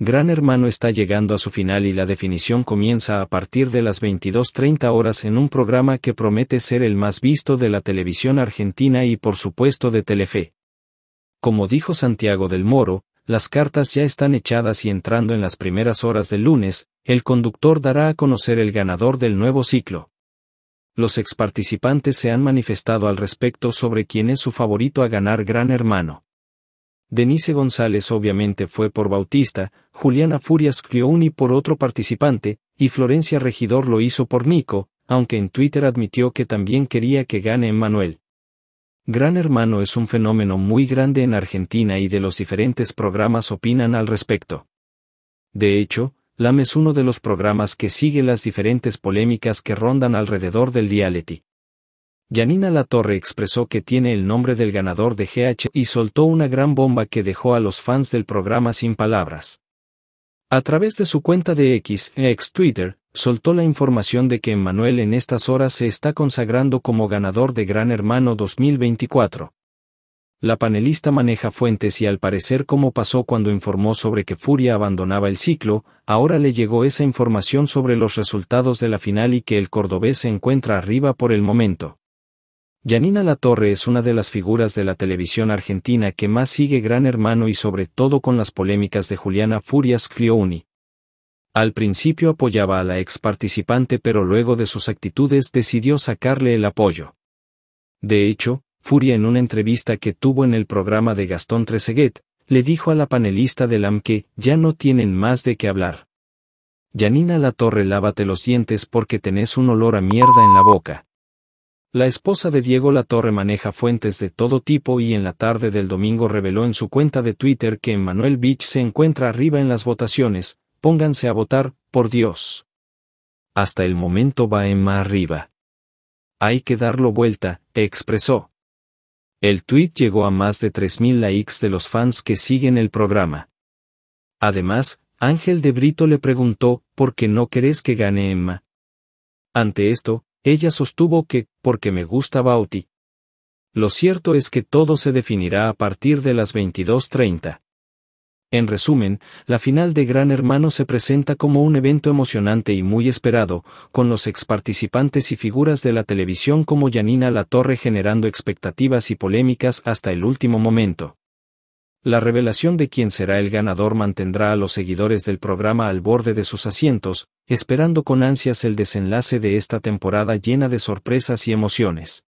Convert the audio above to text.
Gran Hermano está llegando a su final y la definición comienza a partir de las 22.30 horas en un programa que promete ser el más visto de la televisión argentina y por supuesto de Telefe. Como dijo Santiago del Moro, las cartas ya están echadas y entrando en las primeras horas del lunes, el conductor dará a conocer el ganador del nuevo ciclo. Los ex-participantes se han manifestado al respecto sobre quién es su favorito a ganar Gran Hermano. Denise González obviamente fue por Bautista, Juliana Furias y por otro participante, y Florencia Regidor lo hizo por Nico, aunque en Twitter admitió que también quería que gane Manuel. Gran Hermano es un fenómeno muy grande en Argentina y de los diferentes programas opinan al respecto. De hecho, LAM es uno de los programas que sigue las diferentes polémicas que rondan alrededor del reality. Yanina Latorre expresó que tiene el nombre del ganador de GH y soltó una gran bomba que dejó a los fans del programa sin palabras. A través de su cuenta de X, ex Twitter, soltó la información de que Emmanuel en estas horas se está consagrando como ganador de Gran Hermano 2024. La panelista maneja fuentes y al parecer como pasó cuando informó sobre que Furia abandonaba el ciclo, ahora le llegó esa información sobre los resultados de la final y que el cordobés se encuentra arriba por el momento. Yanina Latorre es una de las figuras de la televisión argentina que más sigue Gran Hermano y sobre todo con las polémicas de Juliana Furias Cliouni. Al principio apoyaba a la ex participante pero luego de sus actitudes decidió sacarle el apoyo. De hecho, Furia en una entrevista que tuvo en el programa de Gastón Treseguet, le dijo a la panelista del AM que ya no tienen más de qué hablar. Yanina Latorre lávate los dientes porque tenés un olor a mierda en la boca. La esposa de Diego Latorre maneja fuentes de todo tipo y en la tarde del domingo reveló en su cuenta de Twitter que Emmanuel Beach se encuentra arriba en las votaciones, pónganse a votar, por Dios. Hasta el momento va Emma arriba. Hay que darlo vuelta, expresó. El tweet llegó a más de 3.000 likes de los fans que siguen el programa. Además, Ángel de Brito le preguntó, ¿por qué no querés que gane Emma? Ante esto, ella sostuvo que, porque me gusta Bauti. Lo cierto es que todo se definirá a partir de las 22.30. En resumen, la final de Gran Hermano se presenta como un evento emocionante y muy esperado, con los exparticipantes y figuras de la televisión como Yanina Latorre generando expectativas y polémicas hasta el último momento. La revelación de quién será el ganador mantendrá a los seguidores del programa al borde de sus asientos, esperando con ansias el desenlace de esta temporada llena de sorpresas y emociones.